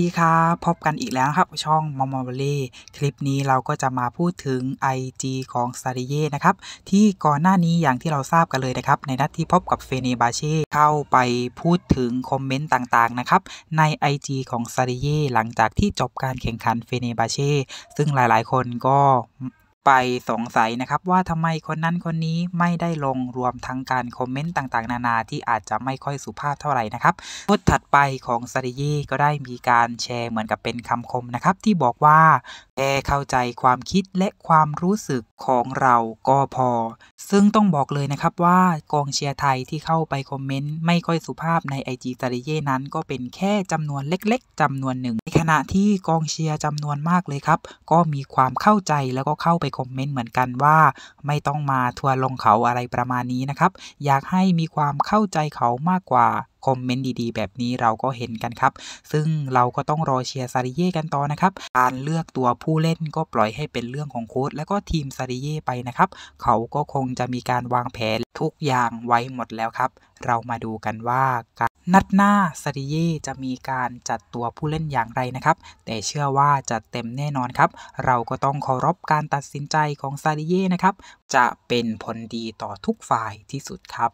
ดีครับพบกันอีกแล้วครับช่องมอมอเล่คลิปนี้เราก็จะมาพูดถึง IG ของซาริเย่นะครับ ที่ก่อนหน้านี้อย่างที่เราทราบกันเลยนะครับในนัดที่พบกับเฟเนบาเช่เข้าไปพูดถึงคอมเมนต์ต่างๆนะครับ ใน IG ของซาริเย่หลังจากที่จบการแข่งขันเฟเนบาเช่ซึ่งหลายๆคนก็ไปสงสัยนะครับว่าทำไมคนนั้นคนนี้ไม่ได้ลงรวมทั้งการคอมเมนต์ต่างๆ นานา ที่อาจจะไม่ค่อยสุภาพเท่าไหร่นะครับโพสตถัดไปของซาริยีก็ได้มีการแชร์เหมือนกับเป็นคำคมนะครับที่บอกว่าแค่เข้าใจความคิดและความรู้สึกของเราก็พอ ซึ่งต้องบอกเลยนะครับ ว่ากองเชียร์ไทยที่เข้าไปคอมเมนต์ไม่ค่อยสุภาพในไอจีซาริเย่นั้นก็เป็นแค่จำนวนเล็ก ๆจำนวนหนึ่ง ในขณะที่กองเชียร์จำนวนมากเลยครับ ก็มีความเข้าใจแล้วก็เข้าไปคอมเมนต์เหมือนกันว่า ไม่ต้องมาทัวลงเขาอะไรประมาณนี้นะครับ อยากให้มีความเข้าใจเขามากกว่าคอมเมนต์ดีๆ แบบนี้เราก็เห็นกันครับ ซึ่งเราก็ต้องรอเชียร์ซาริเย่กันต่อนะครับ การเลือกตัวผู้เล่นก็ปล่อยให้เป็นเรื่องของโค้ชและก็ทีมซาริเย่ไปนะครับ เขาก็คงจะมีการวางแผนทุกอย่างไว้หมดแล้วครับ เรามาดูกันว่านัดหน้าซาริเย่จะมีการจัดตัวผู้เล่นอย่างไรนะครับ แต่เชื่อว่าจัดเต็มแน่นอนครับ เราก็ต้องเคารพการตัดสินใจของซาริเย่นะครับ จะเป็นผลดีต่อทุกฝ่ายที่สุดครับ